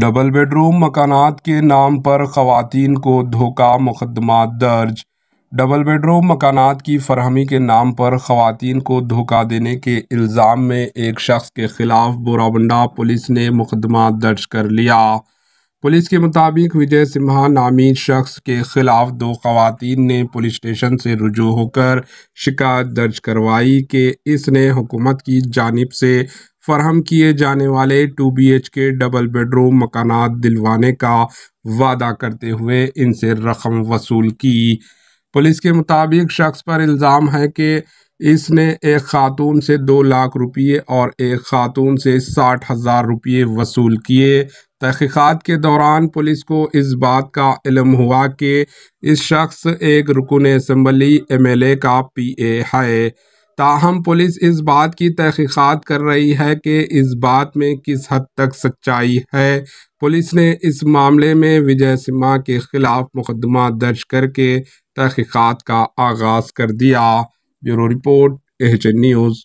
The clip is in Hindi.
डबल बेडरूम मकानात के नाम पर खातन को धोखा मुकदमा दर्ज डबल बेडरूम मकानात की फरहमी के नाम पर खातन को धोखा देने के इल्ज़ाम में एक शख्स के ख़िलाफ़ बोराबंडा पुलिस ने मुकदमा दर्ज कर लिया पुलिस के मुताबिक विजय सिम्हा नामी शख्स के खिलाफ दो खातन ने पुलिस स्टेशन से रुजू होकर शिकायत दर्ज करवाई कि इसने हुकूमत की जानब से फरहम किए जाने वाले two B H K double bedroom मकाना दिलवाने का वादा करते हुए इनसे रकम वसूल की पुलिस के मुताबिक शख्स पर इल्ज़ाम है कि इसने एक खातून से दो लाख रुपये और एक खातून से साठ हज़ार रुपये वसूल किए तहकीक़ात के दौरान पुलिस को इस बात का इलम हुआ कि इस शख्स एक रुकन असम्बली एम एल ए का पी ए है ताहम पुलिस इस बात की तहकीक़ात कर रही है कि इस बात में किस हद तक सच्चाई है पुलिस ने इस मामले में विजय सिम्हा के ख़िलाफ़ मुकदमा दर्ज करके तहकीक़ात का आगाज़ कर दिया ब्यूरो रिपोर्ट एच न्यूज़